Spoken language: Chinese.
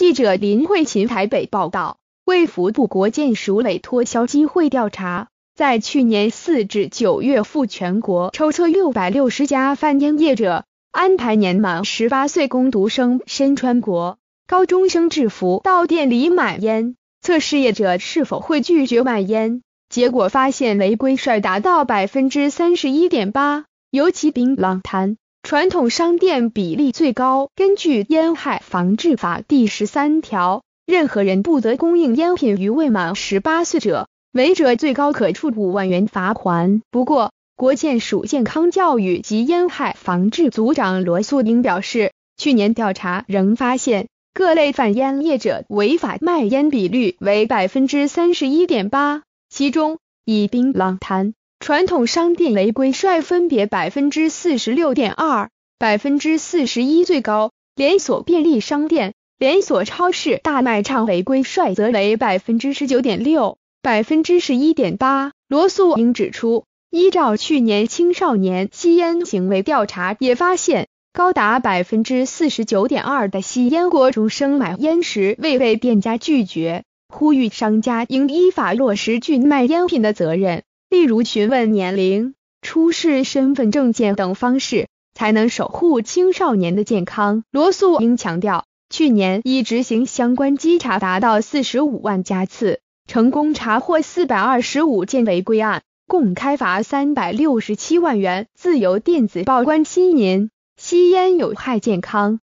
记者林慧琴台北报道，为福部国建署委托消基会调查，在去年四至九月，赴全国抽测六百六十家贩烟业者，安排年满十八岁工读生身穿国高中生制服到店里买烟，测试业者是否会拒绝买烟，结果发现违规率达到百分之三十一点八，尤其槟榔摊。传统商店比例最高。根据《烟害防治法》第十三条，任何人不得供应烟品于未满十八岁者，违者最高可处五万元罚款。不过，国健署健康教育及烟害防治组长罗素英表示，去年调查仍发现各类贩烟业者违法卖烟比率为百分之三十一点八，其中以槟榔摊。传统商店违规率分别百分之四十六点二、百分之四十一最高，连锁便利商店、连锁超市、大卖场违规率则为百分之十九点六、百分之十一点八。罗素英指出，依照去年青少年吸烟行为调查，也发现高达百分之四十九点二的吸烟国中生买烟时未被店家拒绝，呼吁商家应依法落实拒卖烟品的责任。例如询问年龄、出示身份证件等方式，才能守护青少年的健康。罗素英强调，去年已执行相关稽查达到四十五万家次，成功查获四百二十五件违规案，共开罚三百六十七万元。自由电子报关，吸烟有害健康。